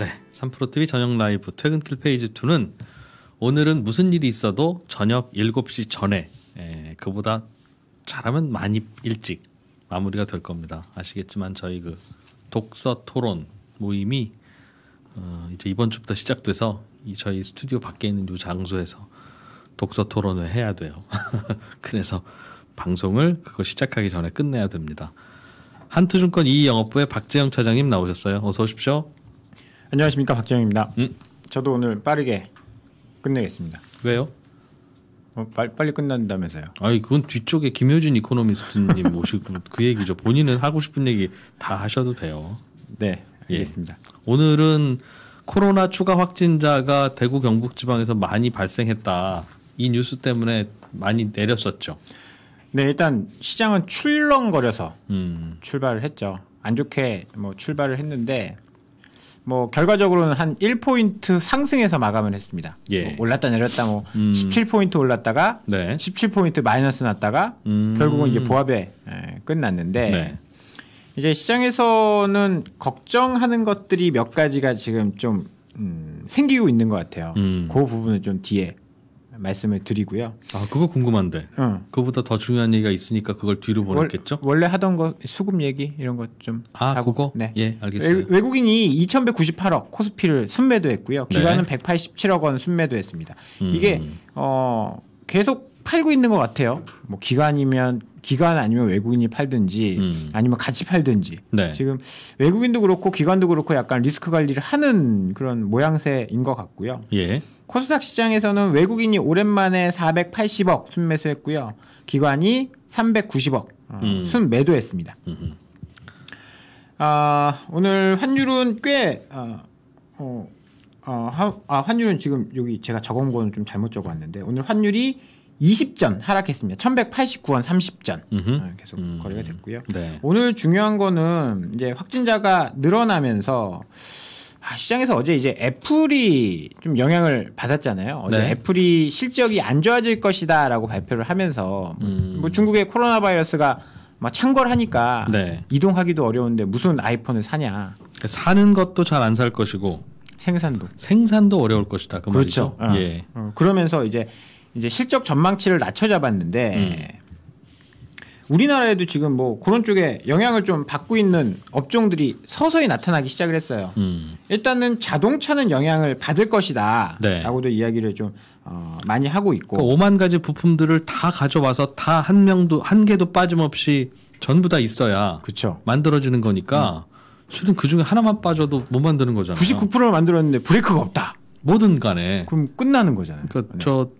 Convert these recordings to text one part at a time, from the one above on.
네, 3프로TV 저녁 라이브 퇴근길 페이지 2는 오늘은 무슨 일이 있어도 저녁 7시 전에 에, 예, 그보다 잘하면 많이 일찍 마무리가 될 겁니다. 아시겠지만 저희 그 독서 토론 모임이 어, 이제 이번 주부터 시작돼서 이 저희 스튜디오 밖에 있는 이 장소에서 독서 토론을 해야 돼요. 그래서 방송을 그거 시작하기 전에 끝내야 됩니다. 한투증권 이영업부의 박재영 차장님 나오셨어요. 어서 오십시오. 안녕하십니까 박정영입니다 음? 저도 오늘 빠르게 끝내겠습니다. 왜요? 어, 빨, 빨리 끝난다면서요. 아니 그건 뒤쪽에 김효진 이코노미스트님 모시고 그 얘기죠. 본인은 하고 싶은 얘기 다 하셔도 돼요. 네, 예. 알겠습니다. 예. 오늘은 코로나 추가 확진자가 대구 경북 지방에서 많이 발생했다. 이 뉴스 때문에 많이 내렸었죠. 네, 일단 시장은 출렁거려서 음. 출발을 했죠. 안 좋게 뭐 출발을 했는데 뭐 결과적으로는 한 1포인트 상승해서 마감을 했습니다. 예. 뭐 올랐다 내렸다 뭐 음. 17포인트 올랐다가 네. 17포인트 마이너스 났다가 음. 결국은 이제 보합에 예, 끝났는데 네. 이제 시장에서는 걱정하는 것들이 몇 가지가 지금 좀 음, 생기고 있는 것 같아요. 음. 그 부분은 좀 뒤에 말씀을 드리고요. 아 그거 궁금한데. 어. 그보다더 중요한 얘기가 있으니까 그걸 뒤로 보냈겠죠? 원래 하던 거 수급 얘기 이런 것좀 아, 하고. 그거? 네. 예, 알겠어요. 외, 국인이 2,198억 코스피를 순매도했고요. 네. 기관은 네. 187억 원 순매도했습니다. 음. 이게 어 계속 팔고 있는 것 같아요. 뭐 기관이면 기관 아니면 외국인이 팔든지 음. 아니면 같이 팔든지 네. 지금 외국인도 그렇고 기관도 그렇고 약간 리스크 관리를 하는 그런 모양새인 것 같고요. 예. 코스닥 시장에서는 외국인이 오랜만에 480억 순매수했고요. 기관이 390억 어, 음. 순매도했습니다. 아, 오늘 환율은 꽤 어, 어, 어 하, 아, 환율은 지금 여기 제가 적은 거는 좀 잘못 적어왔는데 오늘 환율이 20전 하락했습니다. 1189원 30전 어, 계속 음. 거래가 됐고요. 네. 오늘 중요한 거는 이제 확진자가 늘어나면서 아, 시장에서 어제 이제 애플이 좀 영향을 받았잖아요. 어제 네. 애플이 실적이 안 좋아질 것이다라고 발표를 하면서 뭐 음. 뭐 중국의 코로나 바이러스가 막 뭐 창궐하니까 네. 이동하기도 어려운데 무슨 아이폰을 사냐. 그러니까 사는 것도 잘 안 살 것이고 생산도 생산도 어려울 것이다. 그 그렇죠. 어. 예. 어. 그러면서 이제 이제 실적 전망치를 낮춰 잡았는데 음. 우리나라에도 지금 뭐 그런 쪽에 영향을 좀 받고 있는 업종들이 서서히 나타나기 시작을 했어요. 음. 일단은 자동차는 영향을 받을 것이다. 네. 라고도 이야기를 좀 어, 많이 하고 있고. 그 그러니까 5만 가지 부품들을 다 가져와서 다 한 명도 한 개도 빠짐없이 전부 다 있어야 그쵸. 만들어지는 거니까 음. 실은 그 중에 하나만 빠져도 못 만드는 거잖아요. 99%를 만들었는데 브레이크가 없다. 뭐든 간에 그럼 끝나는 거잖아요. 그러니까 네. 저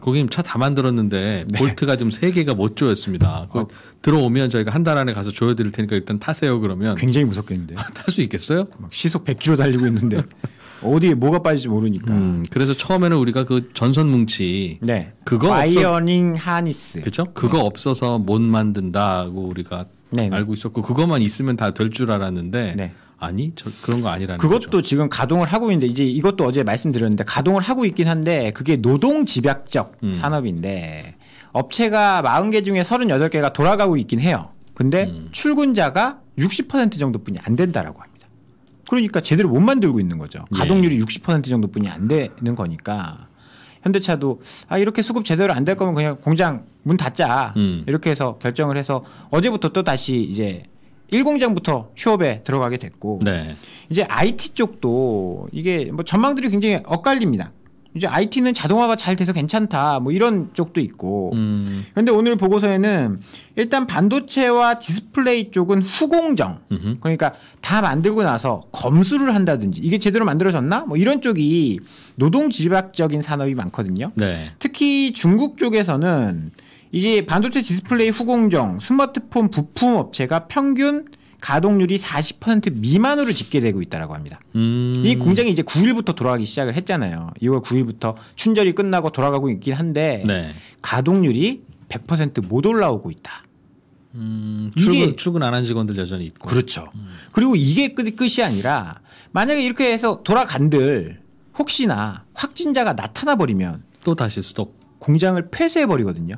고객님 차 다 만들었는데 네. 볼트가 좀 세 개가 못 조였습니다. 어. 들어오면 저희가 한 달 안에 가서 조여드릴 테니까 일단 타세요 그러면 굉장히 무섭겠는데 아, 탈수 있겠어요? 시속 100km 달리고 있는데 어디에 뭐가 빠질지 모르니까. 음, 그래서 처음에는 우리가 그 전선 뭉치, 네. 그거 와이어링 없어... 하니스, 그죠? 그거 네. 없어서 못 만든다고 우리가 네네. 네. 알고 있었고 그것만 있으면 다 될 줄 알았는데. 네. 아니 저 그런 거 아니라는 그것도 거죠. 지금 가동을 하고 있는데 이제 이것도 어제 말씀드렸는데 가동을 하고 있긴 한데 그게 노동 집약적 음. 산업인데 업체가 40개 중에 38개가 돌아가고 있긴 해요. 근데 음. 출근자가 60% 정도뿐이 안 된다라고 합니다. 그러니까 제대로 못 만들고 있는 거죠. 예. 가동률이 예. 60% 정도뿐이 안 되는 거니까 현대차도 아 이렇게 수급 제대로 안 될 거면 그냥 공장 문 닫자 음. 이렇게 해서 결정을 해서 어제부터 또 다시 이제 일공장부터 휴업에 들어가게 됐고 네. 이제 IT 쪽도 이게 뭐 전망들이 굉장히 엇갈립니다. 이제 IT는 자동화가 잘 돼서 괜찮다 뭐 이런 쪽도 있고 음. 그런데 오늘 보고서에는 일단 반도체와 디스플레이 쪽은 후공정 음흠. 그러니까 다 만들고 나서 검수를 한다든지 이게 제대로 만들어졌나 뭐 이런 쪽이 노동 지 집약적인 산업이 많거든요. 네. 특히 중국 쪽에서는 이제 반도체 디스플레이 후공정 스마트폰 부품 업체가 평균 가동률이 40% 미만으로 집계되고 있다라고 합니다. 음. 이 공장이 이제 9일부터 돌아가기 시작을 했잖아요. 2월 9일부터 춘절이 끝나고 돌아가고 있긴 한데 네. 가동률이 100%못 올라오고 있다. 음, 출근 출근 안 한 직원들 여전히 있고 그렇죠. 음. 그리고 이게 끝, 끝이 아니라 만약에 이렇게 해서 돌아간들 혹시나 확진자가 나타나 버리면 또 다시 스톱 공장을 폐쇄해 버리거든요.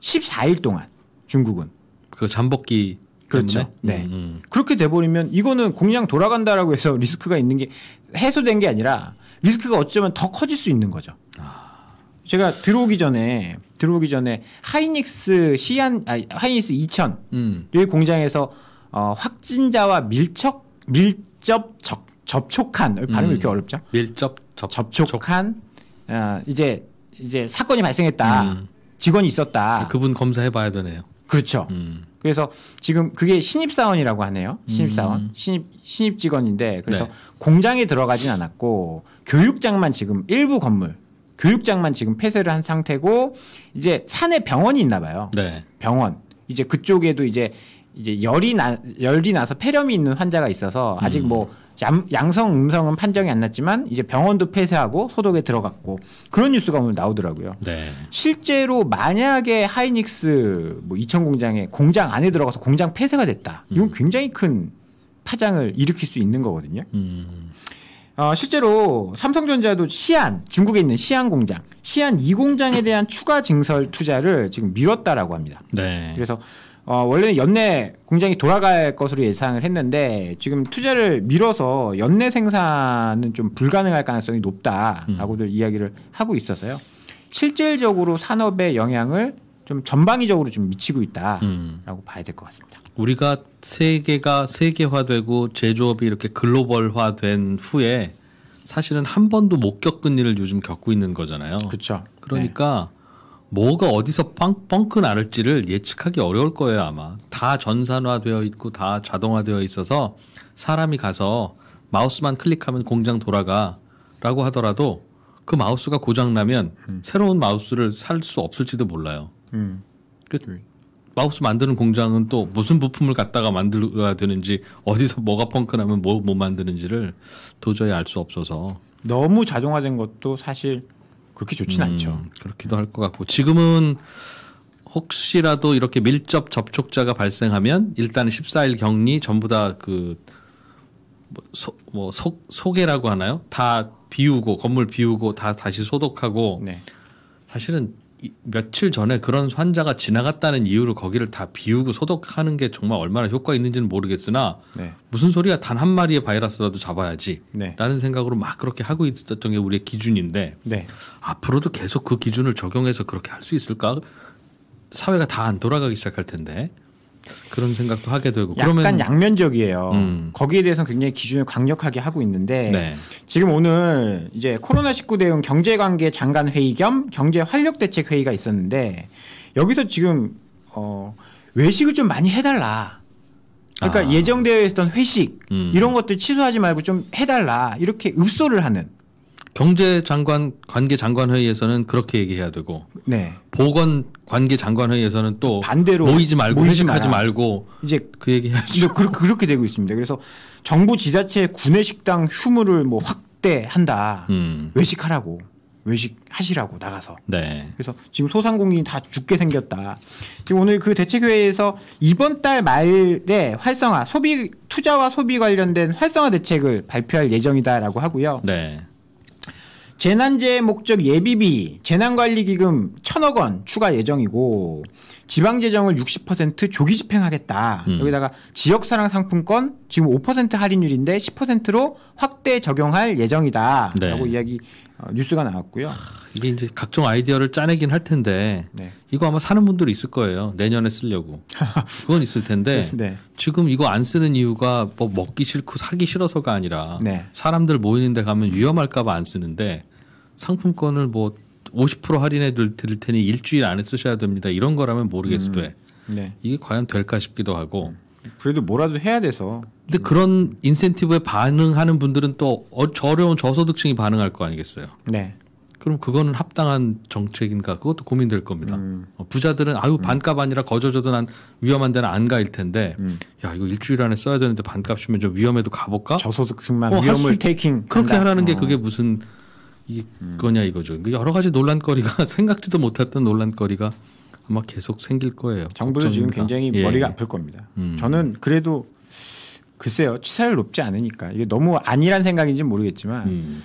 14일 동안 중국은 그 잠복기 그렇죠. 때문에? 네. 음, 음. 그렇게 돼버리면 이거는 공장 돌아간다라고 해서 리스크가 있는 게 해소된 게 아니라 리스크가 어쩌면 더 커질 수 있는 거죠. 아... 제가 들어오기 전에 들어오기 전에 하이닉스 시안 아 하이닉스 2000의 음. 공장에서 어, 확진자와 밀척 밀접 적, 접촉한 발음이 음. 이렇게 어렵죠? 밀접 접, 촉한 어, 이제 이제 사건이 발생했다. 음. 직원이 있었다. 아, 그분 검사해봐야 되네요. 그렇죠. 음. 그래서 지금 그게 신입사원이라고 하네요. 신입사원. 음. 신입, 신입 직원인데 그래서 네. 공장에 들어가진 않았고 교육장만 지금 일부 건물 교육장만 지금 폐쇄를 한 상태고 이제 산에 병원이 있나 봐요. 네. 병원. 이제 그쪽에도 이제 이제 열이 나 열이 나서 폐렴이 있는 환자가 있어서 아직 음. 뭐 양, 성 음성은 판정이 안 났지만 이제 병원도 폐쇄하고 소독에 들어갔고 그런 뉴스가 오늘 나오더라고요. 네. 실제로 만약에 하이닉스 뭐 이천 공장에 공장 안에 들어가서 공장 폐쇄가 됐다. 이건 음. 굉장히 큰 파장을 일으킬 수 있는 거거든요. 음. 어, 실제로 삼성전자도 시안 중국에 있는 시안 공장 시안 2 공장에 대한 추가 증설 투자를 지금 미뤘다라고 합니다. 네. 그래서 어, 원래는 연내 공장이 돌아갈 것으로 예상을 했는데 지금 투자를 미뤄서 연내 생산은 좀 불가능할 가능성이 높다라고들 음. 이야기를 하고 있어서요. 실질적으로 산업에 영향을 좀 전방위적으로 좀 미치고 있다라고 음. 봐야 될 것 같습니다. 우리가 세계가 세계화되고 제조업이 이렇게 글로벌화된 후에 사실은 한 번도 못 겪은 일을 요즘 겪고 있는 거잖아요. 그렇죠. 그러니까 네. 뭐가 어디서 뻥, 뻥크 나를지를 예측하기 어려울 거예요 아마. 다 전산화되어 있고 다 자동화되어 있어서 사람이 가서 마우스만 클릭하면 공장 돌아가라고 하더라도 그 마우스가 고장 나면 음. 새로운 마우스를 살 수 없을지도 몰라요. 음. 그 음. 마우스 만드는 공장은 또 무슨 부품을 갖다가 만들어야 되는지 어디서 뭐가 펑크나면 뭐못 뭐 만드는지를 도저히 알 수 없어서 너무 자동화된 것도 사실 그렇게 좋진 음, 않죠. 그렇기도 할 것 같고 지금은 혹시라도 이렇게 밀접 접촉자가 발생하면 일단 14일 격리 전부 다 그 뭐, 뭐, 소, 소개라고 하나요? 다 비우고 건물 비우고 다 다시 소독하고 네. 사실은 며칠 전에 그런 환자가 지나갔다는 이유로 거기를 다 비우고 소독하는 게 정말 얼마나 효과 있는지는 모르겠으나 네. 무슨 소리야 단 한 마리의 바이러스라도 잡아야지 네. 라는 생각으로 막 그렇게 하고 있었던 게 우리의 기준인데 네. 앞으로도 계속 그 기준을 적용해서 그렇게 할 수 있을까 사회가 다 안 돌아가기 시작할 텐데 그런 생각도 하게 되고 약간 그러면... 양면적이에요. 음. 거기에 대해서 굉장히 기준을 강력하게 하고 있는데 네. 지금 오늘 이제 코로나 19 대응 경제관계 장관 회의 겸 경제 활력 대책 회의가 있었는데 여기서 지금 어 외식을 좀 많이 해달라. 그러니까 아. 예정되어 있던 회식 음. 이런 것들 취소하지 말고 좀 해달라 이렇게 읍소를 하는 경제장관 관계 장관회의에서는 그렇게 얘기해야 되고 네. 보건 관계 장관회의에서는 또 반대로 모이지 말고 모이지 회식하지 마라. 말고 이제 그 얘기 해야죠. 그렇게, 그렇게 되고 있습니다. 그래서 정부 지자체 구내 식당 휴무를 뭐 확대한다. 음. 외식하라고 외식하시라고 나가서. 네. 그래서 지금 소상공인 다 죽게 생겼다. 지금 오늘 그 대책회의에서 이번 달 말에 활성화 소비 투자와 소비 관련된 활성화 대책을 발표할 예정이다라고 하고요. 네. 재난재해 목적 예비비 재난관리기금 천억 원 추가 예정이고 지방재정을 60% 조기 집행하겠다. 음. 여기다가 지역사랑 상품권 지금 5% 할인율인데 10%로 확대 적용할 예정이다라고 네. 이야기 어, 뉴스가 나왔고요. 아, 이게 이제 각종 아이디어를 짜내긴 할 텐데 네. 이거 아마 사는 분들 있을 거예요. 내년에 쓰려고 그건 있을 텐데 네. 지금 이거 안 쓰는 이유가 뭐 먹기 싫고 사기 싫어서가 아니라 네. 사람들 모이는데 가면 위험할까봐 안 쓰는데 상품권을 뭐 50% 할인해 드릴 테니 일주일 안에 쓰셔야 됩니다. 이런 거라면 모르겠어도 음. 네. 이게 과연 될까 싶기도 하고. 음. 그래도 뭐라도 해야 돼서. 근데 그런 인센티브에 반응하는 분들은 또 어, 어려운 저소득층이 반응할 거 아니겠어요. 네. 그럼 그거는 합당한 정책인가 그것도 고민될 겁니다. 음. 어, 부자들은 아유 음. 반값 아니라 거저저도 난 위험한 데는 안 가일 텐데 음. 야 이거 일주일 안에 써야 되는데 반값이면 좀 위험해도 가볼까? 저소득층만 어, 위험을 테이킹 그렇게 한다. 하라는 게 어. 그게 무슨 이거냐 음. 이거죠. 그러니까 여러 가지 논란거리가 생각지도 못했던 논란거리가 아마 계속 생길 거예요. 정부도 걱정입니다. 지금 굉장히 예. 머리가 아플 겁니다. 음. 저는 그래도 글쎄요 치사율 높지 않으니까 이게 너무 아니란 생각인지 모르겠지만 음.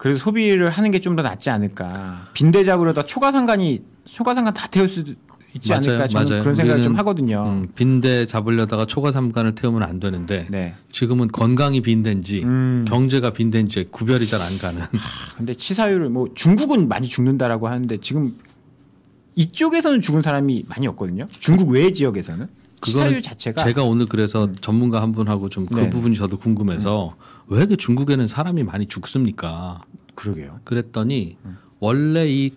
그래서 소비를 하는 게 좀 더 낫지 않을까. 빈대작으로다 초과상관이 초과상관 다 태울 수도 있지 맞아요, 않을까 저는 맞아요. 그런 생각을 좀 하거든요. 음, 빈대 잡으려다가 초과 삼간을 태우면 안 되는데 네. 지금은 건강이 빈대인지 음. 경제가 빈대인지 구별이 잘 안 가는. 하, 근데 치사율 뭐 중국은 많이 죽는다라고 하는데 지금 이쪽에서는 죽은 사람이 많이 없거든요. 중국 외 지역에서는. 치사율 자체가 제가 오늘 그래서 음. 전문가 한 분하고 좀그 네. 부분이 저도 궁금해서 음. 왜 중국에는 사람이 많이 죽습니까? 그러게요. 그랬더니 음. 원래 이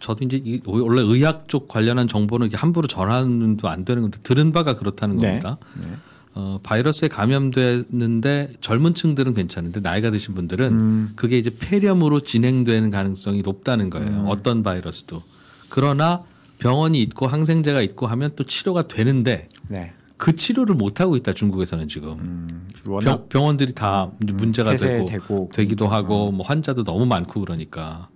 저도 이제 이 원래 의학 쪽 관련한 정보는 함부로 전환도 안 되는 건데 들은 바가 그렇다는 네. 겁니다. 네. 어, 바이러스에 감염됐는데 젊은 층들은 괜찮은데 나이가 드신 분들은 음. 그게 이제 폐렴으로 진행되는 가능성이 높다는 거예요. 음. 어떤 바이러스도. 그러나 병원이 있고 항생제가 있고 하면 또 치료가 되는데 네. 그 치료를 못 하고 있다 중국에서는 지금 음, 병, 원들이다 음, 문제가 되고, 되고 되기도 하고 음. 뭐 환자도 너무 많고 그러니까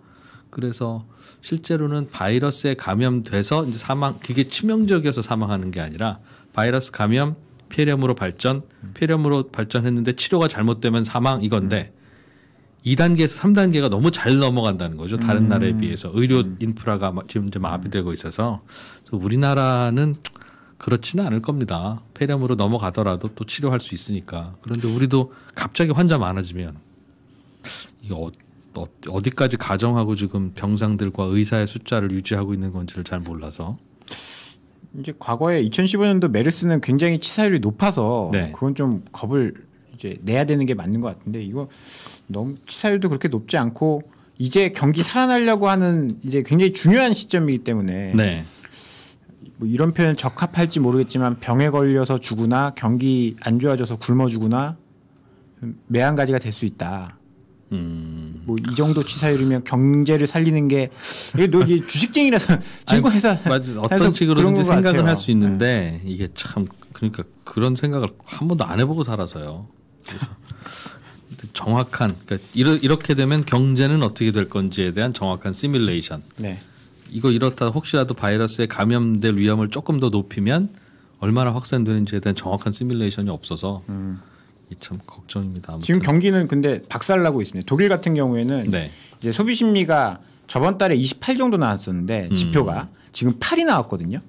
그래서 실제로는 바이러스에 감염돼서 이제 사망 그게 치명적이어서 사망하는 게 아니라 바이러스 감염 폐렴으로 발전 폐렴으로 발전했는데 치료가 잘못되면 사망 이건데 이단계에서삼단계가 너무 잘 넘어간다는 거죠. 다른 음. 나라에 비해서 의료 인프라가 지금 이제 마비되고 있어서 그래서 우리나라는 그렇지는 않을 겁니다. 폐렴으로 넘어가더라도 또 치료할 수 있으니까. 그런데 우리도 갑자기 환자 많아지면 이거 어, 어디까지 가정하고 지금 병상들과 의사의 숫자를 유지하고 있는 건지를 잘 몰라서 이제 과거에 2015년도 메르스는 굉장히 치사율이 높아서 네. 그건 좀 겁을 이제 내야 되는 게 맞는 것 같은데 이거 너무 치사율도 그렇게 높지 않고 이제 경기 살아나려고 하는 이제 굉장히 중요한 시점이기 때문에 네. 뭐 이런 표현 적합할지 모르겠지만 병에 걸려서 죽으나 경기 안 좋아져서 굶어 죽으나 매한 가지가 될 수 있다. 음. 뭐 이 정도 치사율이면 경제를 살리는 게 이게 너 이제 주식쟁이라서 증권회사 맞 어떤 식으로든지 생각은할수 네. 있는데 네. 이게 참 그러니까 그런 생각을 한 번도 안 해보고 살아서요. 그래서 정확한 그러니까 이러, 이렇게 되면 경제는 어떻게 될 건지에 대한 정확한 시뮬레이션. 네. 이거 이렇다 혹시라도 바이러스에 감염될 위험을 조금 더 높이면 얼마나 확산되는지에 대한 정확한 시뮬레이션이 없어서 음. 이참 걱정입니다. 아무튼. 지금 경기는 근데 박살나고 있습니다. 독일 같은 경우에는 네. 이제 소비 심리가 저번 달에 28 정도 나왔었는데 음. 지표가 지금 8이 나왔거든요.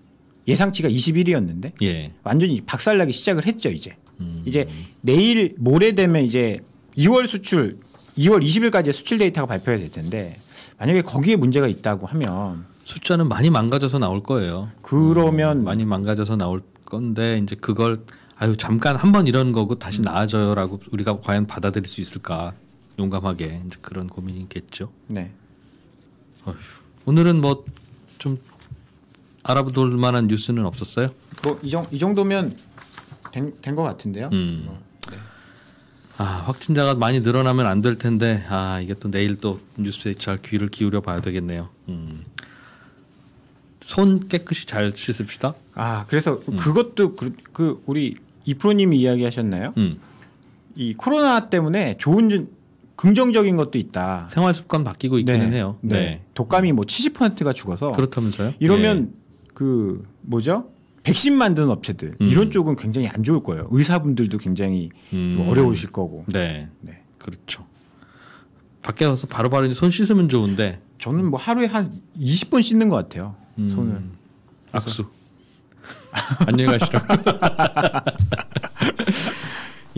예상치가 21이었는데 예. 완전히 박살나기 시작을 했죠 이제. 음. 이제 내일 모레 되면 이제 2월 수출 2월 20일까지 수출 데이터가 발표가 될 텐데 만약에 거기에 문제가 있다고 하면 숫자는 많이 망가져서 나올 거예요. 그러면 음, 많이 망가져서 나올 건데 이제 그걸 아유 잠깐 한번 이런 거고 다시 음. 나아져요라고 우리가 과연 받아들일 수 있을까 용감하게 이제 그런 고민이겠죠. 있 네. 어휴. 오늘은 뭐 좀 알아볼 만한 뉴스는 없었어요? 뭐이 이 정도면 된것 같은데요. 음. 뭐. 네. 아 확진자가 많이 늘어나면 안 될 텐데 아 이게 또 내일 또 뉴스에 잘 귀를 기울여 봐야 되겠네요. 음. 손 깨끗이 잘 씻읍시다. 아 그래서 음. 그것도 그, 그 우리 이프로님이 이야기하셨나요? 음. 이 코로나 때문에 좋은 긍정적인 것도 있다. 생활 습관 바뀌고 네. 있기는 네. 해요. 네. 네. 독감이 음. 뭐 70%가 죽어서 그렇다면서요? 이러면 네. 그 뭐죠? 백신 만드는 업체들 음. 이런 쪽은 굉장히 안 좋을 거예요. 의사분들도 굉장히 음. 어려우실 거고. 네. 네. 그렇죠. 밖에 와서 바로바로 손 씻으면 좋은데 저는 뭐 하루에 한 20번 씻는 것 같아요. 음. 손을 악수 안녕하시라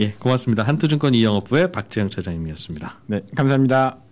예 고맙습니다 한투증권 이영업부의 박재영 차장님이었습니다 네 감사합니다.